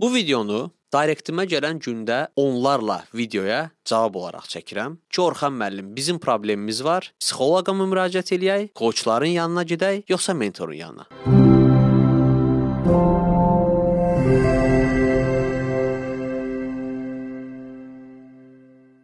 Bu videonu Direktimə gələn gündə onlarla videoya cavab olaraq çəkirəm. Ki Orxan müəllim, bizim problemimiz var. Psixoloqa mı müraciət eləyək, qoçların yanına gedək, yoxsa mentorun yanına?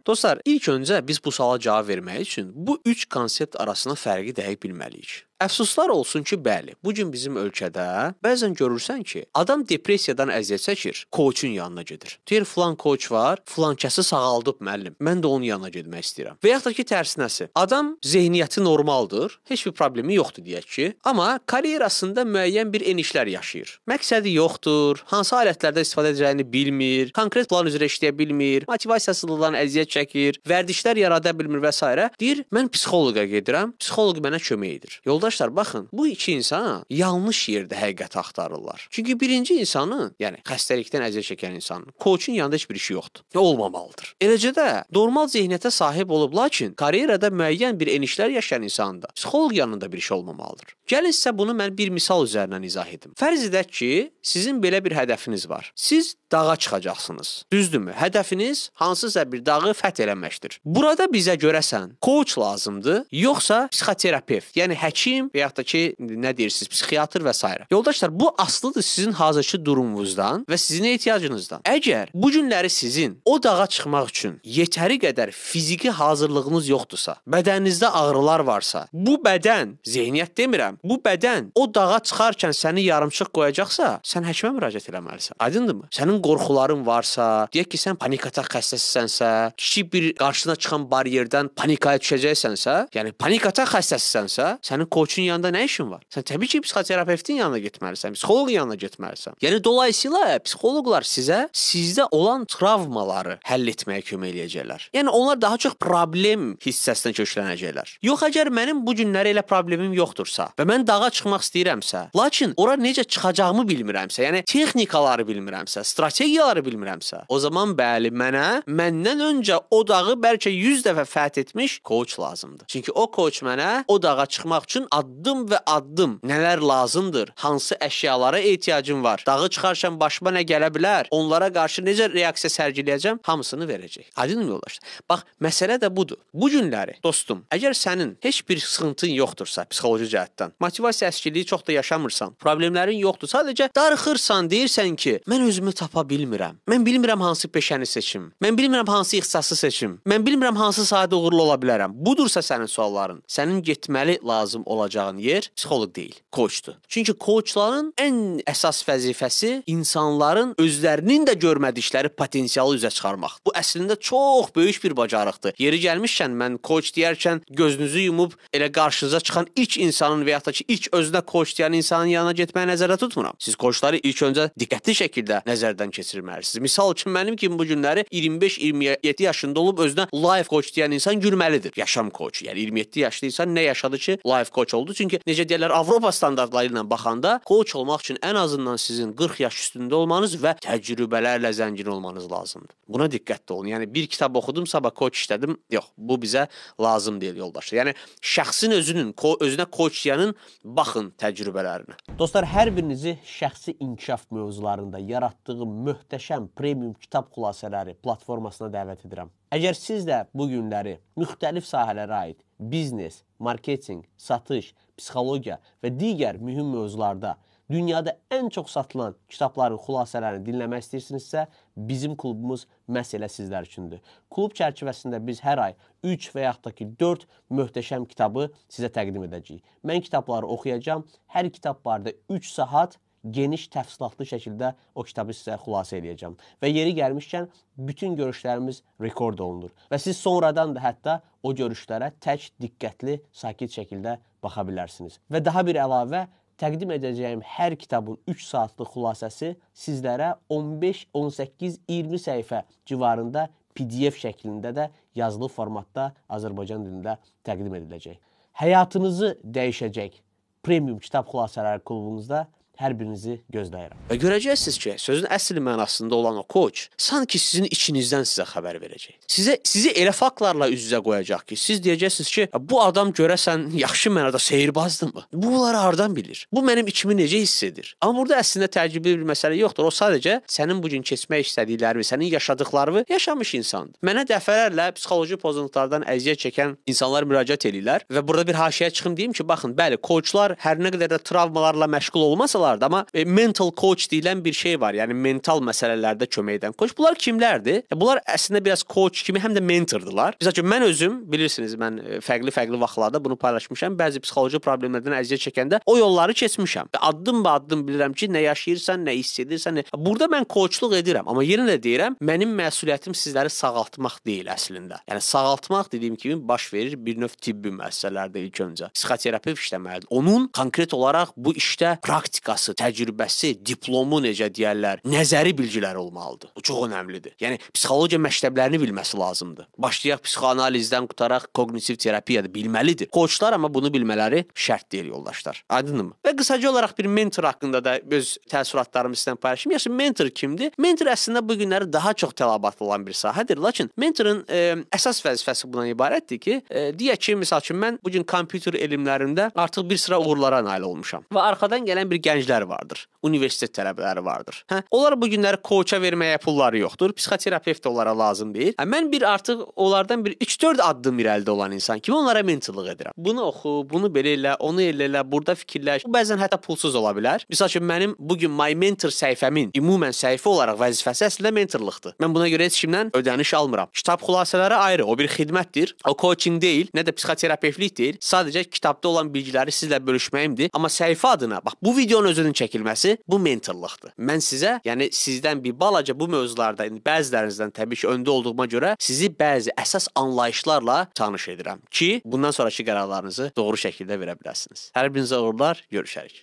Dostlar, ilk öncə biz bu suala cavab vermək üçün bu üç konsept arasına fərqi dəqiq bilməliyik. Əfsuslar olsun ki, bəli, bu gün bizim ölkədə bəzən görürsən ki, adam depressiyadan əziyyət çəkir, koçun yanına gedir. Deyir, "Flan koç var, flankəsi sağaldıb müəllim. Mən də onun yanına getmək istəyirəm." Və yaxud da ki, tərsinəsi. Adam zehniyyəti normaldır, heç bir problemi yoxdur deyək ki, amma karyerasında müəyyən bir enişlər yaşayır. Məqsədi yoxdur, hansı alətlərdə istifadə edəcəyini bilmir, konkret plan üzrə işləyə bilmir, motivasiyasızlıqdan əziyyət çəkir, vərdişlər yarada bilmir və s. Deyir, "Mən psixoloqa gedirəm, psixoloq mənə kömək edir." Yolda Yoldaşlar, baxın, bu iki insan yanlış yerdə həqiqəti axtarırlar. Çünki birinci insanın, yəni xəstəlikdən əziyyət çəkən insanın koçun yanında heç bir işi yoxdur. Nə e, olmamalıdır. Eləcə də normal zehniyyətə sahib olub, lakin karyerada müəyyən bir enişlər yaşayan insanda psixoloq yanında bir iş olmamalıdır. Gəlin sizə bunu mən bir misal üzərindən izah edim. Fərz edək ki, sizin belə bir hədəfiniz var. Siz dağa çıxacaqsınız. Düzdürmü? Hədəfiniz hansısa bir dağı fəth eləməkdir. Burada bizə görəsən, koç lazımdır, yoxsa psixoterapevt, yəni həkim və ya da ki, nə deyirsiniz, psixiatr və s. Yoldaşlar, bu asılıdır sizin hazırki durumunuzdan və sizin ehtiyacınızdan. Əgər bu günləri sizin o dağa çıxmaq üçün yetəri qədər fiziki hazırlığınız yoxdursa, bədəninizdə ağrılar varsa, bu bədən, zehniyyət demirəm, bu bədən o dağa çıxarkən səni yarımçıq qoyacaqsa, sən həkimə müraciət eləməlisən. Aydındırmı? Sənin qorxuların varsa, deyək ki, sən panik atak xəstəsisənsə, kiçik bir qarşına çıxan baryerdən panikaya düşəcəksənsə, yəni panik atak xəstəsisənsə, sənin koçun yanında nə işin var? Sən təbii ki, psixoterapevtin yanına getməlisən, psixoloqun yanına getməlisən. Yəni dolayısıyla psixoloqlar sizə sizdə olan travmaları həll etməyə kömək eləyəcəklər. Yəni onlar daha çox problem hissəsinə köklənəcəklər. Yox əgər mənim bu günləri elə problemim yoxdursa və və mən dağa çıxmaq istəyirəmsə, lakin ora necə çıxacağımı bilmirəmsə, yəni texnikaları bilmirəmsə, strategiyaları bilmirəmsə, o zaman bəli mənə məndən öncə o dağı bəlkə 100 dəfə fəth etmiş koç lazımdır. Çünki o koç mənə o dağa çıxmaq üçün addım və addım nələr lazımdır, hansı əşyalara ehtiyacım var, dağı çıxarkən başıma nə gələ bilər, onlara qarşı necə reaksiya sərgiləyəcəm, hamısını verəcək. Aydın mı yoldaşlar? Bax, məsələ də budur. Bu günləri dostum, əgər sənin heç bir sıxıntın yoxdursa psixoloji cəhətdən, edirsən, motivasiya əskiliyi çox da yaşamırsan, problemlərin yoxdur, sadəcə darıxırsan, deyirsən ki, mən özümü tapa bilmirəm. Mən bilmirəm hansı peşəni seçim. Mən bilmirəm hansı ixtisası seçim. Mən bilmirəm hansı sahədə uğurlu ola bilərəm. Budursa sənin sualların, sənin getməli lazım olacağın yer psixoloq deyil, koçdur. Çünki koçların ən əsas vəzifəsi insanların özlərinin də görmədikləri potensialı üzə çıxarmaq. Bu əslində çox böyük bir bacarıqdır. Yeri gəlmişkən mən koç deyərkən gözünüzü yumub elə qarşınıza çıxan ilk insanın və ya həyatdakı ilk özünə koç deyən insanın yanına getməyi nəzərdə tutmuram. Siz koçları ilk öncə diqqətli şəkildə nəzərdən keçirməlisiniz. Misal üçün mənim kimi bu günləri 25-27 yaşında olub özünə life coach deyən insan gülməlidir. Yaşam koçu. Yəni 27 yaşlı insan nə yaşadı ki, life coach oldu? Çünki necə deyirlər, Avropa standartları ilə baxanda koç olmaq üçün ən azından sizin 40 yaş üstündə olmanız və təcrübələrlə zəngin olmanız lazımdır. Buna diqqətli olun. Yəni bir kitab oxudum, sabah koç işlədim. Yox, bu bizə lazım deyil yoldaşlar. Yəni şəxsin özünün, ko özünə koç deyənin olsun, baxın təcrübələrinə. Dostlar, hər birinizi şəxsi inkişaf mövzularında yaratdığı möhtəşəm premium kitab xülasələri platformasına dəvət edirəm. Əgər siz də bu günləri müxtəlif sahələrə aid biznes, marketinq, satış, psixologiya və digər mühüm mövzularda dünyada ən çox satılan kitabların xülasələrini dinləmək istəyirsinizsə, bizim klubumuz məhz elə sizlər üçündür. Klub çərçivəsində biz hər ay 3 və yaxud da ki 4 möhtəşəm kitabı sizə təqdim edəcəyik. Mən kitabları oxuyacağam. Hər kitab barədə 3 saat geniş təfsilatlı şəkildə o kitabı sizə xülasə eləyəcəm. Və yeri gəlmişkən bütün görüşlərimiz rekord olunur və siz sonradan da hətta o görüşlərə tək diqqətli, sakit şəkildə baxa bilərsiniz. Və daha bir əlavə təqdim edəcəyim hər kitabın 3 saatlıq xülasəsi sizlərə 15, 18, 20 səhifə civarında PDF şəklində də yazılı formatda Azərbaycan dilində təqdim ediləcək. Həyatınızı dəyişəcək premium kitab xülasələri klubumuzda hər birinizi gözləyirəm. Və görəcəksiniz ki, sözün əsl mənasında olan o koç sanki sizin içinizdən sizə xəbər verəcək. Sizə sizi elə faktlarla üz-üzə qoyacaq ki, siz deyəcəksiniz ki, bu adam görəsən yaxşı mənada sehirbazdırmı? Bu bunları hardan bilir? Bu mənim içimi necə hiss edir? Amma burada əslində təəccüblü bir məsələ yoxdur. O sadəcə sənin bu gün keçmək istədiklərini, sənin yaşadıqlarını yaşamış insandır. Mənə dəfələrlə psixoloji pozuntulardan əziyyət çəkən insanlar müraciət eləyirlər və burada bir haşiyə çıxım deyim ki, baxın, bəli, koçlar hər nə qədər də travmalarla məşğul olmasalar vardı amma e, mental coach deyilən bir şey var. Yəni mental məsələlərdə kömək edən coach. Bunlar kimlərdir? Bunlar əslində biraz coach kimi həm də mentordular. Məsələn mən özüm bilirsiniz mən e, fərqli-fərqli vaxtlarda bunu paylaşmışam. Bəzi psixoloji problemlərdən əziyyət çəkəndə o yolları keçmişəm. Addım-addım bilirəm ki, nə yaşayırsan, nə hiss edirsən. Nə... E, burada mən coachluq edirəm, amma yenə də deyirəm, mənim məsuliyyətim sizləri sağaltmaq deyil əslində. Yəni sağaltmaq dediyim kimi baş verir bir növ tibbi müəssisələrdə ilk öncə. Psixoterapevt işləməlidir. Onun konkret olaraq bu işdə praktika praktikası, təcrübəsi, diplomu necə deyirlər, nəzəri bilgilər olmalıdır. Bu çox önəmlidir. Yəni psixologiya məktəblərini bilməsi lazımdır. Başlayaq psixoanalizdən qutaraq koqnitiv terapiya da bilməlidir. Koçlar amma bunu bilmələri şərt deyil yoldaşlar. Aydınmı? Və qısaca olaraq bir mentor haqqında da öz təəssüratlarımı sizlə paylaşım. Yaxşı, mentor kimdir? Mentor əslində bu günləri daha çox tələbatlı olan bir sahədir, lakin mentorun e, əsas vəzifəsi bundan ibarətdir ki, e, deyək ki, məsəl üçün mən bu gün kompüter elmlərində artıq bir sıra uğurlara nail olmuşam və arxadan gələn bir gənc gənclər vardır, universitet tələbələri vardır. Hə? Onlar bu günləri koça verməyə pulları yoxdur, psixoterapevt onlara lazım deyil. Hə, mən bir artıq onlardan bir 3-4 addım irəlidə olan insan kimi onlara mentorluq edirəm. Bunu oxu, bunu belə elə, onu elə elə, burada fikirləş. Bu bəzən hətta pulsuz ola bilər. Məsəl üçün mənim bu gün My Mentor səhifəmin ümumən səhifə olaraq vəzifəsi əslində mentorluqdur. Mən buna görə heç kimdən ödəniş almıram. Kitab xülasələri ayrı, o bir xidmətdir. O coaching deyil, nə də psixoterapevtlik deyil. Sadəcə kitabda olan bilgiləri sizlə bölüşməyimdir. Amma səhifə adına, bax bu videonun özünün çəkilməsi bu mentorluqdur. Mən sizə, yəni sizdən bir balaca bu mövzularda indi bəzilərinizdən təbii ki, öndə olduğuma görə sizi bəzi əsas anlayışlarla tanış edirəm ki, bundan sonrakı qərarlarınızı doğru şəkildə verə biləsiniz. Hər birinizə uğurlar, görüşərik.